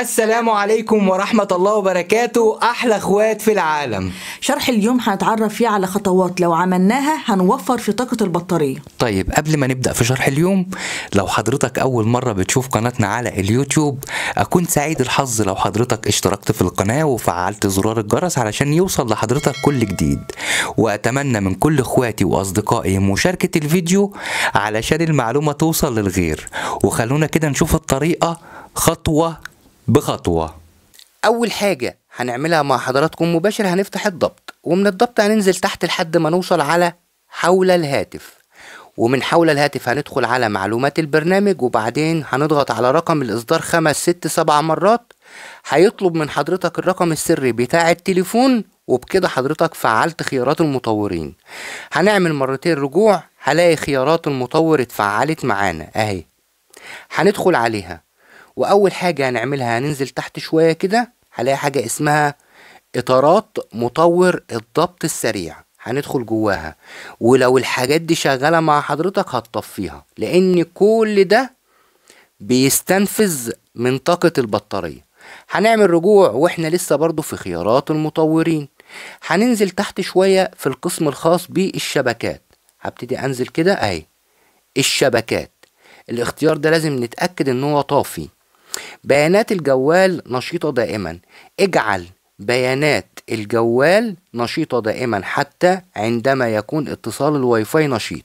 السلام عليكم ورحمة الله وبركاته أحلى أخوات في العالم شرح اليوم هنتعرف فيه على خطوات لو عملناها هنوفر في طاقة البطارية طيب قبل ما نبدأ في شرح اليوم لو حضرتك أول مرة بتشوف قناتنا على اليوتيوب أكون سعيد الحظ لو حضرتك اشتركت في القناة وفعلت زرار الجرس علشان يوصل لحضرتك كل جديد وأتمنى من كل إخواتي وأصدقائي مشاركة الفيديو علشان المعلومة توصل للغير وخلونا كده نشوف الطريقة خطوة بخطوة أول حاجة هنعملها مع حضراتكم مباشر هنفتح الضبط ومن الضبط هننزل تحت لحد ما نوصل على حول الهاتف ومن حول الهاتف هندخل على معلومات البرنامج وبعدين هنضغط على رقم الإصدار خمس ست سبع مرات هيطلب من حضرتك الرقم السري بتاع التليفون وبكده حضرتك فعلت خيارات المطورين هنعمل مرتين رجوع هلاقي خيارات المطور اتفعلت معانا اهي هندخل عليها واول حاجة هنعملها هننزل تحت شوية كده هلاقي حاجة اسمها اطارات مطور الضبط السريع هندخل جواها ولو الحاجات دي شغالة مع حضرتك هتطفيها لان كل ده بيستنفذ من طاقة البطارية هنعمل رجوع واحنا لسه برضو في خيارات المطورين هننزل تحت شوية في القسم الخاص بالشبكات هبتدي انزل كده اهي الشبكات الاختيار ده لازم نتأكد ان هو طافي بيانات الجوال نشيطة دائما اجعل بيانات الجوال نشيطة دائما حتى عندما يكون اتصال الواي فاي نشيط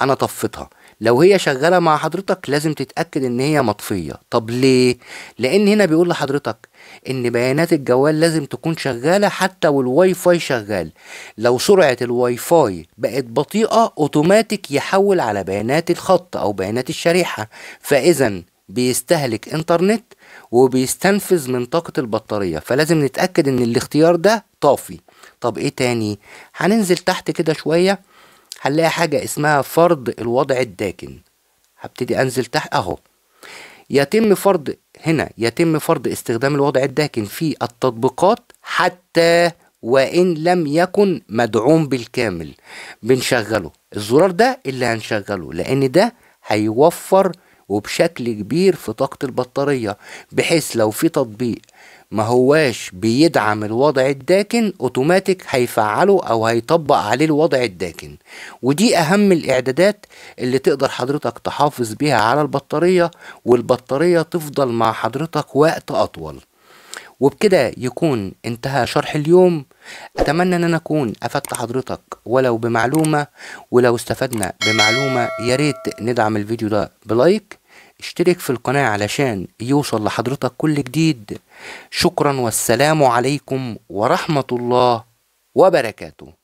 انا طفيتها لو هي شغالة مع حضرتك لازم تتأكد ان هي مطفية طب ليه؟ لان هنا بيقول لحضرتك ان بيانات الجوال لازم تكون شغالة حتى والواي فاي شغال لو سرعة الواي فاي بقت بطيئة اوتوماتيك يحول على بيانات الخط او بيانات الشريحة فاذا بيستهلك انترنت وبيستنفذ من طاقة البطارية فلازم نتأكد ان الاختيار ده طافي طب ايه تاني هننزل تحت كده شوية هنلاقي حاجة اسمها فرض الوضع الداكن هبتدي انزل تحت اهو يتم فرض هنا يتم فرض استخدام الوضع الداكن في التطبيقات حتى وان لم يكن مدعوم بالكامل بنشغله الزرار ده اللي هنشغله لان ده هيوفر وبشكل كبير في طاقة البطارية بحيث لو في تطبيق ما هواش بيدعم الوضع الداكن اوتوماتيك هيفعله او هيطبق عليه الوضع الداكن ودي اهم الاعدادات اللي تقدر حضرتك تحافظ بيها على البطارية والبطارية تفضل مع حضرتك وقت اطول وبكده يكون انتهى شرح اليوم اتمنى ان انا اكون افدت حضرتك ولو بمعلومه ولو استفدنا بمعلومه يا ريت ندعم الفيديو ده بلايك اشترك في القناة علشان يوصل لحضرتك كل جديد شكرا والسلام عليكم ورحمة الله وبركاته